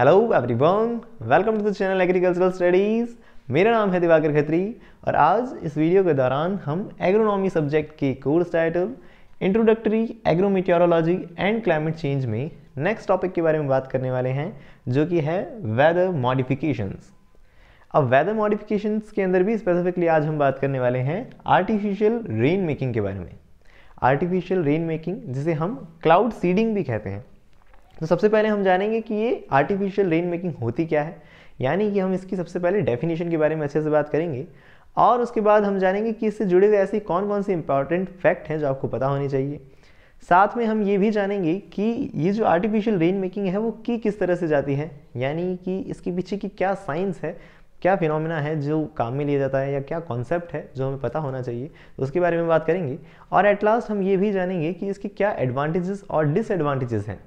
hello everyone welcome to the channel agricultural studies मेरा नाम है दिवाकर खत्री और आज इस वीडियो के दौरान हम एग्रोनॉमी सब्जेक्ट के course title introductory agrometeorology and climate change में नेक्स्ट टॉपिक के बारे में बात करने वाले हैं जो कि है वेदर मॉडिफिकेशंस अब वेदर मॉडिफिकेशंस के अंदर भी स्पेसिफिकली आज हम बात करने वाले हैं आर्टिफिशियल रेन मेकिंग के बारे में आर्टिफिशियल रेन मेकिंग जिसे हम क्लाउड सीडिंग भी कहते हैं तो सबसे पहले हम जानेंगे कि ये आर्टिफिशियल रेन मेकिंग होती क्या है यानी कि हम इसकी सबसे पहले डेफिनेशन के बारे में अच्छे से बात करेंगे और उसके बाद हम जानेंगे कि इससे जुड़े हुए ऐसे कौन कौन से इंपॉर्टेंट फैक्ट हैं जो आपको पता होने चाहिए साथ में हम ये भी जानेंगे कि ये जो आर्टिफिशियल रेन मेकिंग है वो की किस तरह से जाती है यानी कि इसके पीछे की क्या साइंस है क्या फिनोमिना है जो काम में लिया जाता है या क्या कॉन्सेप्ट है जो हमें पता होना चाहिए तो उसके बारे में बात करेंगे और एट लास्ट हम ये भी जानेंगे कि इसके क्या एडवांटेजेस और डिसएडवांटेजेस हैं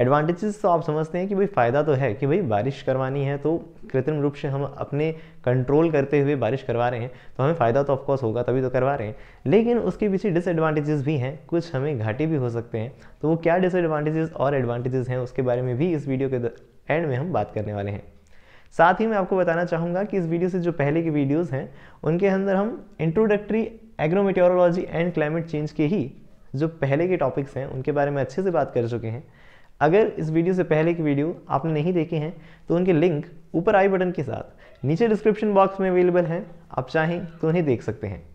एडवांटेजेस तो आप समझते हैं कि भाई फ़ायदा तो है कि भाई बारिश करवानी है तो कृत्रिम रूप से हम अपने कंट्रोल करते हुए बारिश करवा रहे हैं तो हमें फ़ायदा तो ऑफकोर्स होगा तभी तो करवा रहे हैं लेकिन उसके पीछे डिसएडवांटेजेस भी हैं कुछ हमें घाटे भी हो सकते हैं तो वो क्या डिसएडवांटेजेस और एडवांटेजेस हैं उसके बारे में भी इस वीडियो के एंड में हम बात करने वाले हैं साथ ही मैं आपको बताना चाहूँगा कि इस वीडियो से जो पहले की वीडियोज़ हैं उनके अंदर हम introductory agrometeorology and climate change के ही जो पहले के टॉपिक्स हैं उनके बारे में अच्छे से बात कर चुके हैं अगर इस वीडियो से पहले की वीडियो आपने नहीं देखी हैं तो उनके लिंक ऊपर आई बटन के साथ नीचे डिस्क्रिप्शन बॉक्स में अवेलेबल हैं आप चाहें तो उन्हें देख सकते हैं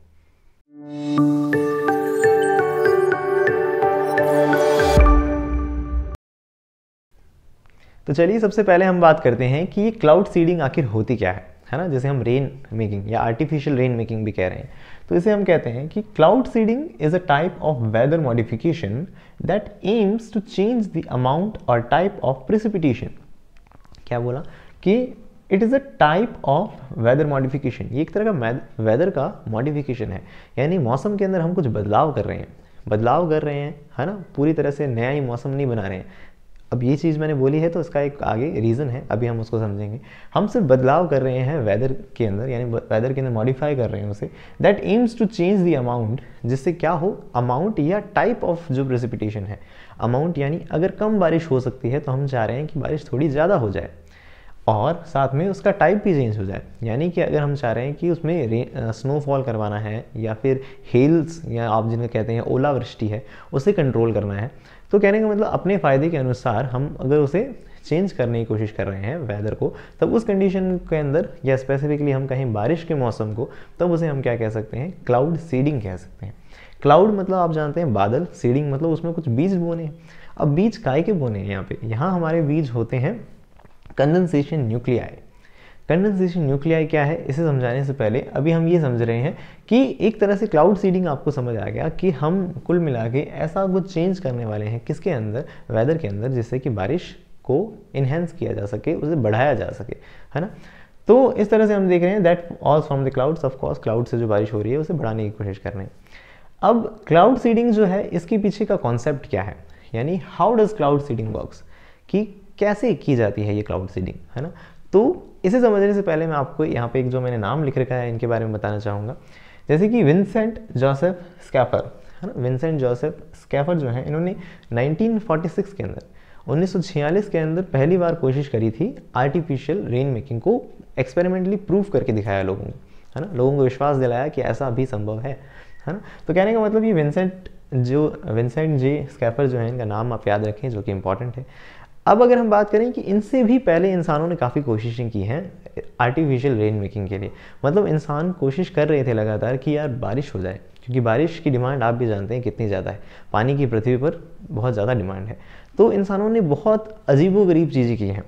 तो चलिए सबसे पहले हम बात करते हैं कि ये क्लाउड सीडिंग आखिर होती क्या है है ना जैसे हम रेन मेकिंग या आर्टिफिशियल रेन मेकिंग भी कह रहे हैं तो इसे हम कहते हैं कि cloud seeding is a type of weather modification that aims to change the amount or type of precipitation क्या बोला कि it is a type of weather modification ये एक तरह का वेदर का मॉडिफिकेशन है यानी मौसम के अंदर हम कुछ बदलाव कर रहे हैं बदलाव कर रहे हैं है ना पूरी तरह से नया ही मौसम नहीं बना रहे हैं अब ये चीज़ मैंने बोली है तो उसका एक आगे रीज़न है अभी हम उसको समझेंगे हम सिर्फ बदलाव कर रहे हैं वेदर के अंदर यानी वेदर के अंदर मॉडिफाई कर रहे हैं उसे that aims to change the amount जिससे क्या हो अमाउंट या टाइप ऑफ जो प्रेसिपिटेशन है अमाउंट यानी अगर कम बारिश हो सकती है तो हम चाह रहे हैं कि बारिश थोड़ी ज़्यादा हो जाए और साथ में उसका टाइप भी चेंज हो जाए यानी कि अगर हम चाह रहे हैं कि उसमें स्नोफॉल करवाना है या फिर हिल्स या आप जिनको कहते हैं ओलावृष्टि है उसे कंट्रोल करना है तो कहने का मतलब अपने फ़ायदे के अनुसार हम अगर उसे चेंज करने की कोशिश कर रहे हैं वेदर को तब उस कंडीशन के अंदर या स्पेसिफिकली हम कहें बारिश के मौसम को तब उसे हम क्या कह सकते हैं क्लाउड सीडिंग कह सकते हैं क्लाउड मतलब आप जानते हैं बादल सीडिंग मतलब उसमें कुछ बीज बोने अब बीज काय के बोने हैं यहाँ पे यहाँ हमारे बीज होते हैं कंडेंसेशन न्यूक्लियाई कंडेंसेशन न्यूक्लियाई क्या है इसे समझाने से पहले अभी हम ये समझ रहे हैं कि एक तरह से क्लाउड सीडिंग आपको समझ आ गया कि हम कुल मिला के ऐसा कुछ चेंज करने वाले हैं किसके अंदर वेदर के अंदर जिससे कि बारिश को इन्हेंस किया जा सके उसे बढ़ाया जा सके है ना तो इस तरह से हम देख रहे हैं that all from the clouds of course cloud से जो बारिश हो रही है उसे बढ़ाने की कोशिश कर रहे हैं अब क्लाउड सीडिंग जो है इसके पीछे का कॉन्सेप्ट क्या है यानी how does cloud seeding works कि कैसे की जाती है ये क्लाउड सीडिंग है ना तो इसे समझने से पहले मैं आपको यहाँ पे एक जो मैंने नाम लिख रखा है इनके बारे में बताना चाहूँगा जैसे कि विंसेंट जोसेफ स्कैफर है ना विंसेंट जोसेफ स्कैफर जो है इन्होंने 1946 के अंदर 1946 के अंदर पहली बार कोशिश करी थी आर्टिफिशियल रेन मेकिंग को एक्सपेरिमेंटली प्रूव करके दिखाया लोगों ने है ना लोगों को विश्वास दिलाया कि ऐसा भी संभव है है ना तो कहने का मतलब ये विंसेंट जो विंसेंट जे स्कैफर जो है इनका नाम आप याद रखें जो कि इंपॉर्टेंट है अब अगर हम बात करें कि इनसे भी पहले इंसानों ने काफ़ी कोशिशें की हैं आर्टिफिशियल रेन मेकिंग के लिए मतलब इंसान कोशिश कर रहे थे लगातार कि यार बारिश हो जाए क्योंकि बारिश की डिमांड आप भी जानते हैं कितनी ज़्यादा है पानी की पृथ्वी पर बहुत ज़्यादा डिमांड है तो इंसानों ने बहुत अजीबोगरीब चीज़ें की हैं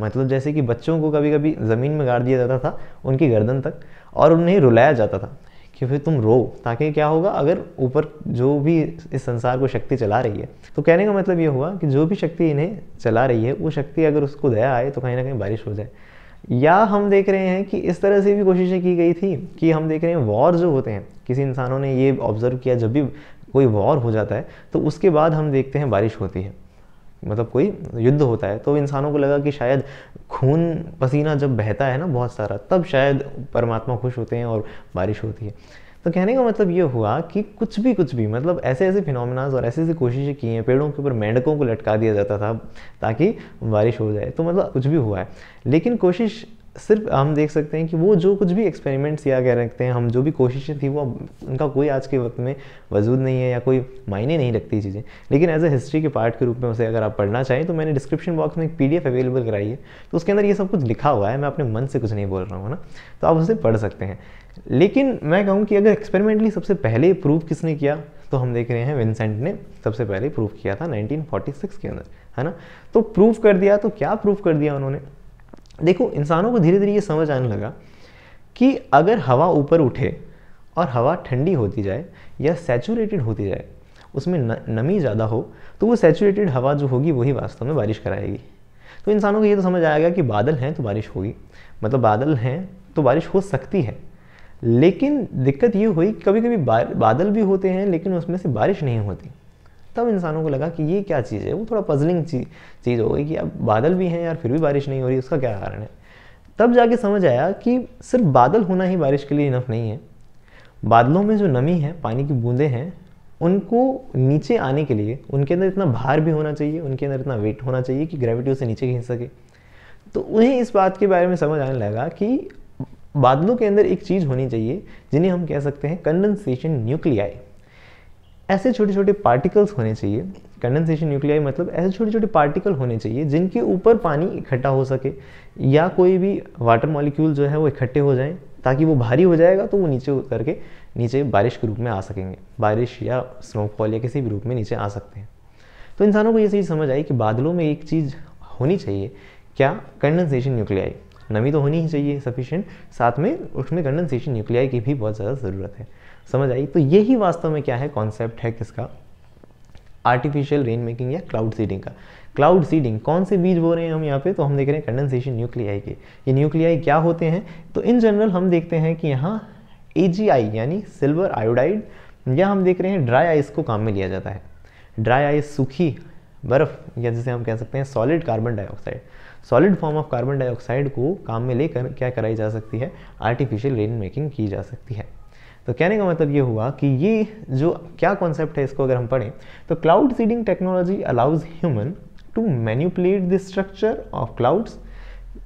मतलब जैसे कि बच्चों को कभी कभी ज़मीन में गाड़ दिया जाता था उनकी गर्दन तक और उन्हें रुलाया जाता था कि फिर तुम रो ताकि क्या होगा अगर ऊपर जो भी इस संसार को शक्ति चला रही है तो कहने का मतलब ये हुआ कि जो भी शक्ति इन्हें चला रही है वो शक्ति अगर उसको दया आए तो कहीं ना कहीं बारिश हो जाए या हम देख रहे हैं कि इस तरह से भी कोशिशें की गई थी कि हम देख रहे हैं वॉर जो होते हैं किसी इंसानों ने ये ऑब्जर्व किया जब भी कोई वॉर हो जाता है तो उसके बाद हम देखते हैं बारिश होती है मतलब कोई युद्ध होता है तो इंसानों को लगा कि शायद खून पसीना जब बहता है ना बहुत सारा तब शायद परमात्मा खुश होते हैं और बारिश होती है तो कहने का मतलब ये हुआ कि कुछ भी कुछ भी मतलब ऐसे ऐसे फिनोमिनाज और ऐसी ऐसी कोशिशें की हैं पेड़ों के ऊपर मेंढकों को लटका दिया जाता था ताकि बारिश हो जाए तो मतलब कुछ भी हुआ है लेकिन कोशिश सिर्फ हम देख सकते हैं कि वो जो कुछ भी एक्सपेरिमेंट्स या कह रखते हैं हम जो भी कोशिशें थी वो उनका कोई आज के वक्त में वजूद नहीं है या कोई मायने नहीं रखती चीज़ें लेकिन एज ए हिस्ट्री के पार्ट के रूप में उसे अगर आप पढ़ना चाहें तो मैंने डिस्क्रिप्शन बॉक्स में एक पी अवेलेबल कराई है तो उसके अंदर ये सब कुछ लिखा हुआ है मैं अपने मन से कुछ नहीं बोल रहा हूँ ना तो आप उसे पढ़ सकते हैं लेकिन मैं कहूँ कि अगर एक्सपेरिमेंटली सबसे पहले प्रूव किसने किया तो हम देख रहे हैं विंसेंट ने सबसे पहले प्रूव किया था 1946 के अंदर है ना तो प्रूव कर दिया तो क्या प्रूव कर दिया उन्होंने देखो इंसानों को धीरे धीरे ये समझ आने लगा कि अगर हवा ऊपर उठे और हवा ठंडी होती जाए या सेचूरेटेड होती जाए उसमें न, नमी ज़्यादा हो तो वो सेचूरेटेड हवा जो होगी वही वास्तव में बारिश कराएगी तो इंसानों को ये तो समझ आएगा कि बादल हैं तो बारिश होगी मतलब बादल हैं तो बारिश हो सकती है लेकिन दिक्कत ये हुई कभी कभी बादल भी होते हैं लेकिन उसमें से बारिश नहीं होती तब इंसानों को लगा कि ये क्या चीज़ है वो थोड़ा पजलिंग चीज़ हो गई कि अब बादल भी हैं यार फिर भी बारिश नहीं हो रही उसका क्या कारण है तब जाके समझ आया कि सिर्फ बादल होना ही बारिश के लिए इनफ नहीं है बादलों में जो नमी है पानी की बूंदें हैं उनको नीचे आने के लिए उनके अंदर इतना भार भी होना चाहिए उनके अंदर इतना वेट होना चाहिए कि ग्रेविटी उसे नीचे खींच सके तो उन्हें इस बात के बारे में समझ आने लगा कि बादलों के अंदर एक चीज़ होनी चाहिए जिन्हें हम कह सकते हैं कंडेंसेशन न्यूक्लियाई ऐसे छोटे छोटे पार्टिकल्स होने चाहिए कंडेंसेशन न्यूक्लियाई मतलब ऐसे छोटे छोटे पार्टिकल होने चाहिए जिनके ऊपर पानी इकट्ठा हो सके या कोई भी वाटर मॉलिक्यूल जो है वो इकट्ठे हो जाएं ताकि वो भारी हो जाएगा तो वो नीचे उतर के नीचे बारिश के रूप में आ सकेंगे बारिश या स्नोफॉल या किसी भी रूप में नीचे आ सकते हैं तो इंसानों को ये चीज़ समझ आई कि बादलों में एक चीज़ होनी चाहिए क्या कंडेंसेशन न्यूक्लियाई नमी तो होनी ही चाहिए सफिशेंट साथ में उसमें कंडेंसेशन न्यूक्लियाई की भी बहुत ज़्यादा ज़रूरत है समझ आई तो यही वास्तव में क्या है कॉन्सेप्ट है किसका आर्टिफिशियल रेन मेकिंग या क्लाउड सीडिंग का क्लाउड सीडिंग कौन से बीज बो रहे हैं हम यहाँ पे तो हम देख रहे हैं कंडेंसेशन न्यूक्लियाई के ये न्यूक्लियाई क्या होते हैं तो इन जनरल हम देखते हैं कि यहाँ ए यानी सिल्वर आयोडाइड या हम देख रहे हैं ड्राई आइस को काम में लिया जाता है ड्राई आइस सूखी बर्फ़ या जिसे हम कह सकते हैं solid carbon dioxide solid form of carbon dioxide को काम में लेकर क्या कराई जा सकती है आर्टिफिशियल रेन मेकिंग की जा सकती है तो कहने का मतलब ये हुआ कि ये जो क्या कॉन्सेप्ट है इसको अगर हम पढ़ें तो cloud seeding technology allows human to manipulate the structure of clouds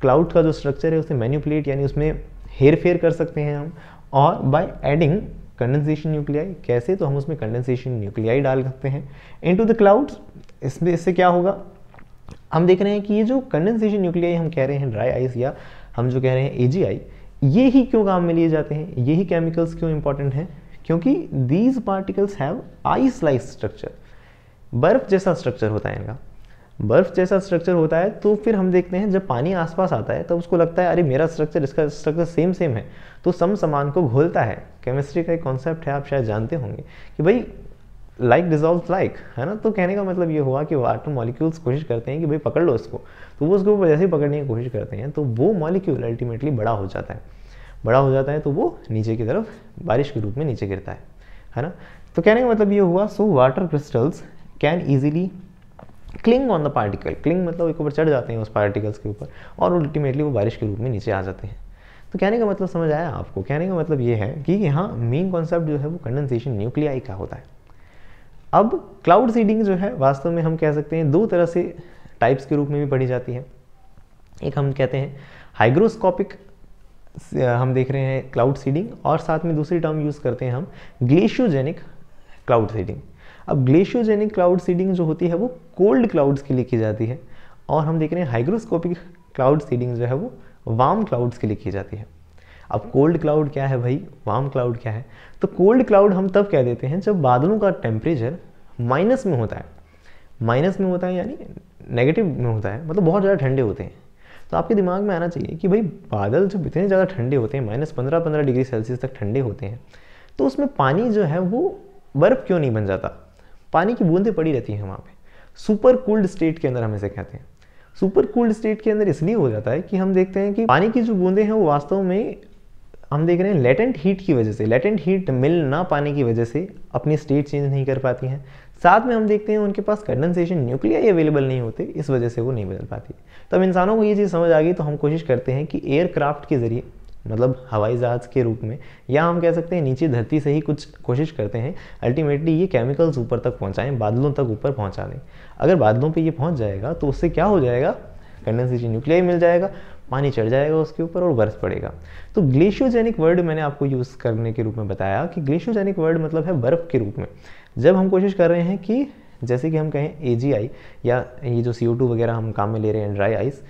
cloud का जो स्ट्रक्चर है उसे मैन्यूपुलेट यानी उसमें हेर फेर कर सकते हैं हम और बाय एडिंग कंडेंसेशन न्यूक्लियाई कैसे तो हम उसमें कंडेंसेशन न्यूक्लियाई डाल सकते हैं इन टू द क्लाउड्स इसमें इससे क्या होगा हम देख रहे हैं कि ये जो कंडेंसेशन न्यूक्लियाई हम कह रहे हैं ड्राई आइस या हम जो कह रहे हैं ए ये ही क्यों काम में लिए जाते हैं यही केमिकल्स क्यों इंपॉर्टेंट हैं क्योंकि these particles have ice like structure बर्फ जैसा स्ट्रक्चर होता है इनका बर्फ जैसा स्ट्रक्चर होता है तो फिर हम देखते हैं जब पानी आसपास आता है तब तो उसको लगता है अरे मेरा स्ट्रक्चर इसका स्ट्रक्चर सेम सेम है तो सम समान को घोलता है केमिस्ट्री का एक कॉन्सेप्ट है आप शायद जानते होंगे कि भाई लाइक डिजॉल्व लाइक है ना तो कहने का मतलब ये हुआ कि वाटर मॉलिक्यूल्स कोशिश करते हैं कि भाई पकड़ लो इसको तो वो उसको जैसे ही पकड़ने की कोशिश करते हैं तो वो मॉलिक्यूल अल्टीमेटली बड़ा हो जाता है बड़ा हो जाता है तो वो नीचे की तरफ बारिश के रूप में नीचे गिरता है है ना तो कहने का मतलब ये हुआ so water crystals can easily cling on the particle cling मतलब एक ऊपर चढ़ जाते हैं उस पार्टिकल्स के ऊपर और अल्टीमेटली वो बारिश के रूप में नीचे आ जाते हैं तो कहने का मतलब समझ आया आपको कहने का मतलब ये है कि यहाँ मेन कॉन्सेप्ट जो है वो कंडेंसेशन न्यूक्लियाई का होता है अब क्लाउड सीडिंग जो है वास्तव में हम कह सकते हैं दो तरह से टाइप्स के रूप में भी पढ़ी जाती है एक हम कहते हैं हाइग्रोस्कोपिक हम देख रहे हैं क्लाउड सीडिंग और साथ में दूसरी टर्म यूज़ करते हैं हम ग्लेशियोजेनिक क्लाउड सीडिंग अब ग्लेशियोजेनिक क्लाउड सीडिंग जो होती है वो कोल्ड क्लाउड्स के लिए की जाती है और हम देख रहे हैं हाइग्रोस्कोपिक क्लाउड सीडिंग जो है वो वार्म क्लाउड्स के लिए की जाती है अब कोल्ड क्लाउड क्या है भाई वार्म क्लाउड क्या है तो कोल्ड क्लाउड हम तब कह देते हैं जब बादलों का टेम्परेचर माइनस में होता है माइनस में होता है यानी नेगेटिव में होता है मतलब बहुत ज़्यादा ठंडे होते हैं तो आपके दिमाग में आना चाहिए कि भाई बादल जब इतने ज़्यादा ठंडे होते हैं माइनस पंद्रह पंद्रह डिग्री सेल्सियस तक ठंडे होते हैं तो उसमें पानी जो है वो बर्फ़ क्यों नहीं बन जाता पानी की बूंदें पड़ी रहती हैं वहाँ पे सुपर कूल्ड स्टेट के अंदर हम इसे कहते हैं सुपर कूल्ड स्टेट के अंदर इसलिए हो जाता है कि हम देखते हैं कि पानी की जो बूंदें हैं वो वास्तव में हम देख रहे हैं लेटेंट हीट की वजह से लेटेंट हीट मिल ना पाने की वजह से अपनी स्टेट चेंज नहीं कर पाती हैं साथ में हम देखते हैं उनके पास कंडेंसेशन न्यूक्लिया अवेलेबल नहीं होते इस वजह से वो नहीं बदल पाती तो इंसानों को ये चीज़ समझ आ गई तो हम कोशिश करते हैं कि एयरक्राफ्ट के ज़रिए मतलब हवाई जहाज़ के रूप में या हम कह सकते हैं नीचे धरती से ही कुछ कोशिश करते हैं अल्टीमेटली ये केमिकल्स ऊपर तक पहुँचाएँ बादलों तक ऊपर पहुँचा दें अगर बादलों पर ये पहुँच जाएगा तो उससे क्या हो जाएगा कंडेंसेशन न्यूक्लिया मिल जाएगा पानी चढ़ जाएगा उसके ऊपर और बर्फ पड़ेगा तो ग्लेशियोजेनिक वर्ड मैंने आपको यूज़ करने के रूप में बताया कि ग्लेशियोजेनिक वर्ड मतलब है बर्फ़ के रूप में जब हम कोशिश कर रहे हैं कि जैसे कि हम कहें ए या ये जो सी वगैरह हम काम में ले रहे हैं ड्राई आइस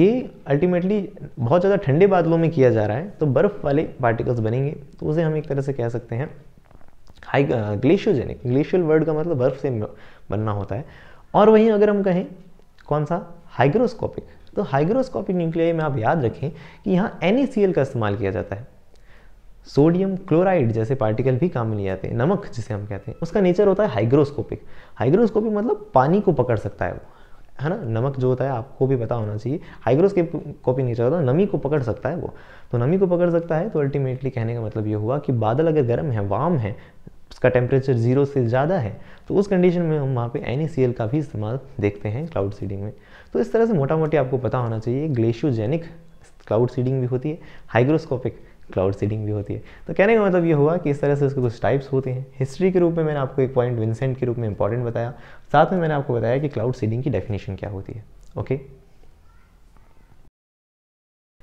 ये अल्टीमेटली बहुत ज़्यादा ठंडे बादलों में किया जा रहा है तो बर्फ़ वाले पार्टिकल्स बनेंगे तो उसे हम एक तरह से कह सकते हैं high uh, glaciogenic glacial word का मतलब बर्फ़ से बनना होता है और वहीं अगर हम कहें कौन सा हाइग्रोस्कोपिक तो हाइग्रोस्कोपिक न्यूक्लियाई में आप याद रखें कि यहाँ एन का इस्तेमाल किया जाता है सोडियम क्लोराइड जैसे पार्टिकल भी काम में लिए जाते हैं नमक जिसे हम कहते हैं उसका नेचर होता है हाइग्रोस्कोपिक हाइग्रोस्कोपिक मतलब पानी को पकड़ सकता है वो है ना नमक जो होता है आपको भी पता होना चाहिए हाइग्रोस्कोपिक नेचर होता है नमी को पकड़ सकता है वो तो नमी को पकड़ सकता है तो अल्टीमेटली कहने का मतलब ये हुआ कि बादल अगर गर्म है वाम है उसका टेम्परेचर ज़ीरो से ज़्यादा है तो उस कंडीशन में हम वहाँ पे एन का भी इस्तेमाल देखते हैं क्लाउड सीडिंग में तो इस तरह से मोटा मोटी आपको पता होना चाहिए ग्लेशियोजेनिक क्लाउड सीडिंग भी होती है हाइग्रोस्कोपिक क्लाउड सीडिंग भी होती है तो कहने का मतलब ये हुआ कि इस तरह से उसके कुछ टाइप्स होते हैं हिस्ट्री के रूप में मैंने आपको एक पॉइंट विंसेंट के रूप में इंपॉर्टेंट बताया साथ में मैंने आपको बताया कि क्लाउड सीडिंग की डेफिनेशन क्या होती है ओके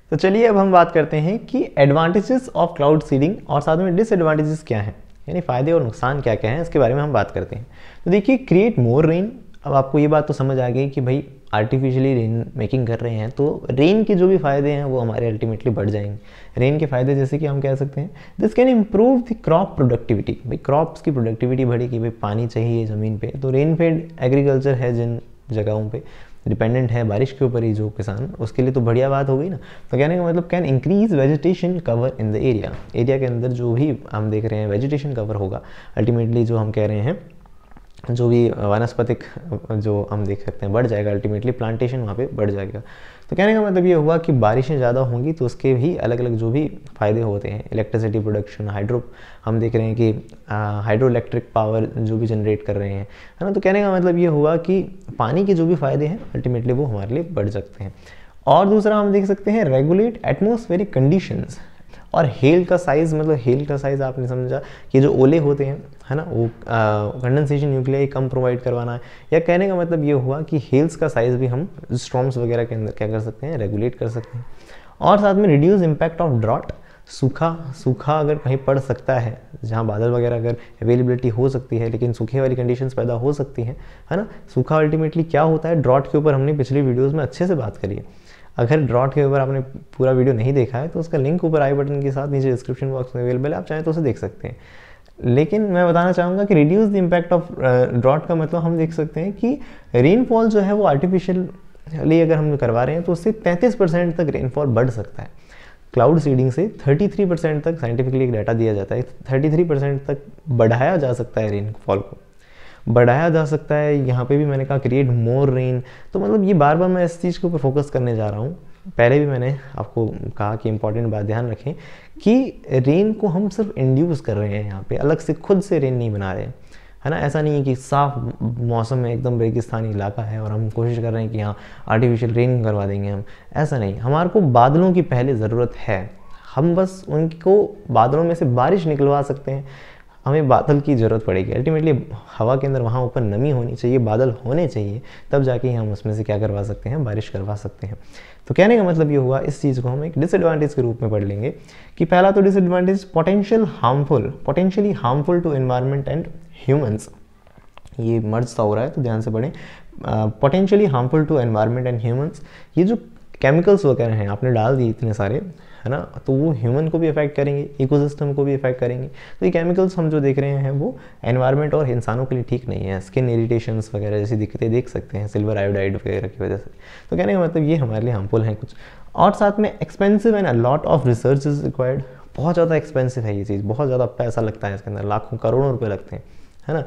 तो चलिए अब हम बात करते हैं कि एडवांटेजेस ऑफ क्लाउड सीडिंग और साथ में डिसएडवांटेजेस क्या हैं यानी फ़ायदे और नुकसान क्या क्या हैं इसके बारे में हम बात करते हैं तो देखिए क्रिएट मोर रेन अब आपको ये बात तो समझ आ गई कि भाई आर्टिफिशियली रेन मेकिंग कर रहे हैं तो रेन के जो भी फ़ायदे हैं वो हमारे अल्टीमेटली बढ़ जाएंगे रेन के फ़ायदे जैसे कि हम कह सकते हैं this can improve the crop productivity भाई क्रॉप्स की प्रोडक्टिविटी बढ़ेगी भाई पानी चाहिए ज़मीन पर तो रेन फेड एग्रीकल्चर है जिन जगहों पर डिपेंडेंट है बारिश के ऊपर ही जो किसान उसके लिए तो बढ़िया बात हो गई ना तो कहने का मतलब can increase vegetation cover in the area area के अंदर जो भी हम देख रहे हैं वेजिटेशन कवर होगा अल्टीमेटली जो हम कह रहे हैं जो भी वनस्पतिक जो हम देख सकते हैं बढ़ जाएगा अल्टीमेटली प्लांटेशन वहाँ पे बढ़ जाएगा तो कहने का मतलब ये हुआ कि बारिशें ज़्यादा होंगी तो उसके भी अलग अलग जो भी फ़ायदे होते हैं इलेक्ट्रिसिटी प्रोडक्शन हाइड्रो हम देख रहे हैं कि हाइड्रो इलेक्ट्रिक पावर जो भी जनरेट कर रहे हैं है ना तो कहने का मतलब ये हुआ कि पानी के जो भी फ़ायदे हैं अल्टीमेटली वो हमारे लिए बढ़ सकते हैं और दूसरा हम देख सकते हैं रेगुलेट एटमोसफेरिक कंडीशंस और हेल का साइज़ मतलब हेल का साइज़ आपने समझा कि जो ओले होते हैं है ना वो कंडेंसेशन न्यूक्लियर कम प्रोवाइड करवाना है या कहने का मतलब ये हुआ कि हेल्स का साइज़ भी हम स्ट्रॉम्स वगैरह के अंदर क्या कर सकते हैं रेगुलेट कर सकते हैं और साथ में रिड्यूस इम्पैक्ट ऑफ ड्रॉट सूखा सूखा अगर कहीं पड़ सकता है जहाँ बादल वगैरह अगर अवेलेबिलिटी हो सकती है लेकिन सूखे वाली कंडीशन पैदा हो सकती हैं है ना सूखा अल्टीमेटली क्या होता है ड्रॉट के ऊपर हमने पिछली वीडियोज़ में अच्छे से बात करी है अगर ड्रॉट के ऊपर आपने पूरा वीडियो नहीं देखा है तो उसका लिंक ऊपर आई बटन के साथ नीचे डिस्क्रिप्शन बॉक्स में अवेलेबल है आप चाहें तो उसे देख सकते हैं लेकिन मैं बताना चाहूँगा कि reduce the impact of drought का मतलब हम देख सकते हैं कि रेनफॉल जो है वो आर्टिफिशियली अगर हम करवा रहे हैं तो उससे 33 परसेंट तक रेनफॉल बढ़ सकता है क्लाउड सीडिंग से 33 परसेंट तक साइंटिफिकली एक डाटा दिया जाता है 33 परसेंट तक बढ़ाया जा सकता है रेनफॉल को बढ़ाया जा सकता है यहाँ पे भी मैंने कहा क्रिएट मोर रेन तो मतलब ये बार बार मैं इस चीज़ के ऊपर फोकस करने जा रहा हूँ पहले भी मैंने आपको कहा कि इंपॉर्टेंट बात ध्यान रखें कि रेन को हम सिर्फ इंड्यूस कर रहे हैं यहाँ पे अलग से खुद से रेन नहीं बना रहे है ना ऐसा नहीं है कि साफ मौसम में एकदम रेगिस्तानी इलाका है और हम कोशिश कर रहे हैं कि हाँ आर्टिफिशियल रेन करवा देंगे हम ऐसा नहीं हमारे को बादलों की पहले ज़रूरत है हम बस उनको बादलों में से बारिश निकलवा सकते हैं हमें बादल की ज़रूरत पड़ेगी अल्टीमेटली हवा के अंदर वहाँ ऊपर नमी होनी चाहिए बादल होने चाहिए तब जाके हम उसमें से क्या करवा सकते हैं बारिश करवा सकते हैं तो कहने का मतलब ये हुआ इस चीज़ को हम एक डिसएडवांटेज के रूप में पढ़ लेंगे कि पहला तो disadvantage potential harmful potentially harmful to environment and humans ये मर्ज सा हो रहा है तो ध्यान से पढ़ें potentially harmful to environment and humans ये जो केमिकल्स वगैरह हैं आपने डाल दिए इतने सारे है ना तो वो ह्यूमन को भी इफेक्ट करेंगे इकोसिस्टम को भी इफेक्ट करेंगे तो ये केमिकल्स हम जो देख रहे हैं वो एनवायरमेंट और इंसानों के लिए ठीक नहीं है स्किन इरीटेशन वगैरह जैसी दिक्कतें देख सकते हैं सिल्वर आयोडाइड वगैरह की वजह से तो कहने का मतलब ये हमारे लिए हार्मफुल हैं कुछ और साथ में expensive and a lot of research is required बहुत ज़्यादा एक्सपेंसिव है ये चीज़ बहुत ज़्यादा पैसा लगता है इसके अंदर लाखों करोड़ों रुपये लगते हैं है ना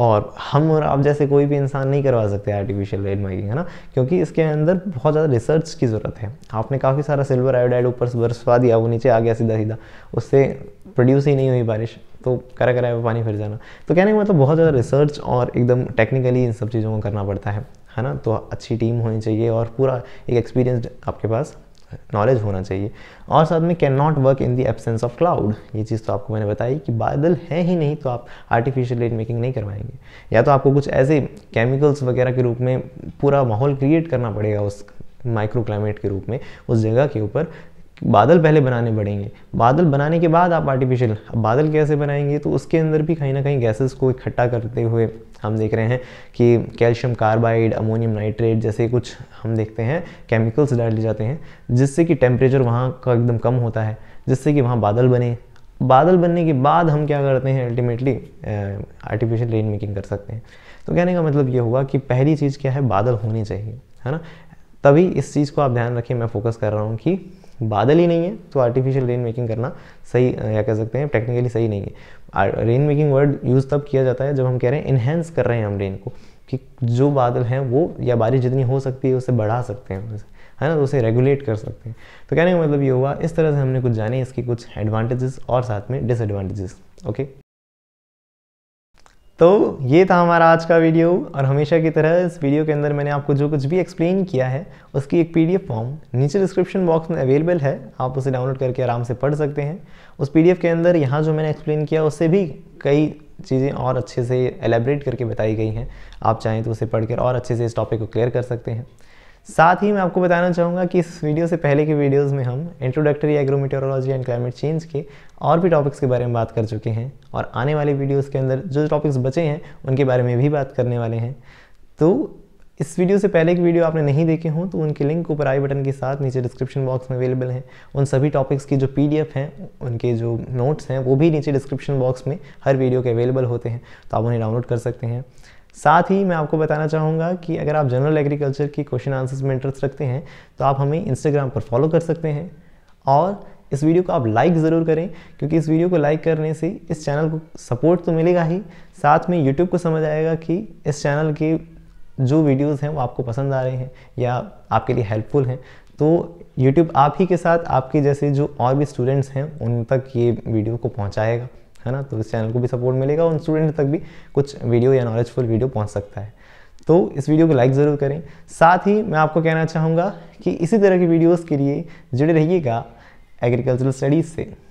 और हम और आप जैसे कोई भी इंसान नहीं करवा सकते आर्टिफिशियल रेड माइकिंग है ना क्योंकि इसके अंदर बहुत ज़्यादा रिसर्च की ज़रूरत है आपने काफ़ी सारा सिल्वर आयोडाइड ऊपर बरसवा दिया वो नीचे आ गया सीधा सीधा उससे प्रोड्यूस ही नहीं हुई बारिश तो करा करा हुआ पानी फिर जाना तो कहने का मतलब बहुत ज़्यादा रिसर्च और एकदम टेक्निकली इन सब चीज़ों को करना पड़ता है है ना तो अच्छी टीम होनी चाहिए और पूरा एक एक्सपीरियंस आपके पास नॉलेज होना चाहिए और साथ में can not work in the absence of cloud ये चीज़ तो आपको मैंने बताई कि बादल हैं ही नहीं तो आप आर्टिफिशियल लाइट मेकिंग नहीं करवाएंगे या तो आपको कुछ ऐसे केमिकल्स वगैरह के रूप में पूरा माहौल क्रिएट करना पड़ेगा उस माइक्रो क्लाइमेट के रूप में उस जगह के ऊपर बादल पहले बनाने पड़ेंगे बादल बनाने के बाद आप आर्टिफिशियल अब बादल कैसे बनाएंगे तो उसके अंदर भी कहीं ना कहीं गैसेस को इकट्ठा करते हुए हम देख रहे हैं कि कैल्शियम कार्बाइड अमोनियम नाइट्रेट जैसे कुछ हम देखते हैं केमिकल्स डाले जाते हैं जिससे कि टेम्परेचर वहाँ का एकदम कम होता है जिससे कि वहाँ बादल बने बादल बनने के बाद हम क्या करते हैं अल्टीमेटली आर्टिफिशियल रेन मेकिंग कर सकते हैं तो कहने का मतलब ये हुआ कि पहली चीज़ क्या है बादल होनी चाहिए है ना तभी इस चीज़ को आप ध्यान रखें मैं फोकस कर रहा हूँ कि बादल ही नहीं है तो आर्टिफिशियल रेन मेकिंग करना सही या कह सकते हैं टेक्निकली सही नहीं है रेन मेकिंग वर्ड यूज़ तब किया जाता है जब हम कह रहे हैं इन्हेंस कर रहे हैं हम रेन को कि जो बादल हैं वो या बारिश जितनी हो सकती है उसे बढ़ा सकते हैं उसे है ना तो उसे रेगुलेट कर सकते हैं तो कहने का मतलब ये हुआ इस तरह से हमने कुछ जाने इसके कुछ एडवांटेजेस और साथ में डिसएडवांटेजेस ओके तो ये था हमारा आज का वीडियो और हमेशा की तरह इस वीडियो के अंदर मैंने आपको जो कुछ भी एक्सप्लेन किया है उसकी एक पीडीएफ फॉर्म नीचे डिस्क्रिप्शन बॉक्स में अवेलेबल है आप उसे डाउनलोड करके आराम से पढ़ सकते हैं उस पीडीएफ के अंदर यहाँ जो मैंने एक्सप्लेन किया उससे भी कई चीज़ें और अच्छे से एलेबरेट करके बताई गई हैं आप चाहें तो उसे पढ़कर और अच्छे से इस टॉपिक को क्लियर कर सकते हैं साथ ही मैं आपको बताना चाहूँगा कि इस वीडियो से पहले के वीडियोस में हम introductory agrometeorology and climate change के और भी टॉपिक्स के बारे में बात कर चुके हैं और आने वाले वीडियोस के अंदर जो टॉपिक्स बचे हैं उनके बारे में भी बात करने वाले हैं तो इस वीडियो से पहले की वीडियो आपने नहीं देखे हों तो उनके लिंक ऊपर आई बटन के साथ नीचे डिस्क्रिप्शन बॉक्स में अवेलेबल हैं उन सभी टॉपिक्स की जो पीडीएफ हैं उनके जो नोट्स हैं वो भी नीचे डिस्क्रिप्शन बॉक्स में हर वीडियो के अवेलेबल होते हैं तो आप उन्हें डाउनलोड कर सकते हैं साथ ही मैं आपको बताना चाहूँगा कि अगर आप जनरल एग्रीकल्चर की क्वेश्चन आंसर्स में इंटरेस्ट रखते हैं तो आप हमें इंस्टाग्राम पर फॉलो कर सकते हैं और इस वीडियो को आप लाइक ज़रूर करें क्योंकि इस वीडियो को लाइक करने से इस चैनल को सपोर्ट तो मिलेगा ही साथ में यूट्यूब को समझ आएगा कि इस चैनल के जो वीडियोज़ हैं वो आपको पसंद आ रहे हैं या आपके लिए हेल्पफुल हैं तो यूट्यूब आप ही के साथ आपके जैसे जो और भी स्टूडेंट्स हैं उन तक ये वीडियो को पहुँचाएगा है ना तो इस चैनल को भी सपोर्ट मिलेगा और स्टूडेंट तक भी कुछ वीडियो या नॉलेजफुल वीडियो पहुँच सकता है तो इस वीडियो को लाइक ज़रूर करें साथ ही मैं आपको कहना चाहूँगा कि इसी तरह की वीडियोज़ के लिए जुड़े रहिएगा एग्रीकल्चरल स्टडीज़ से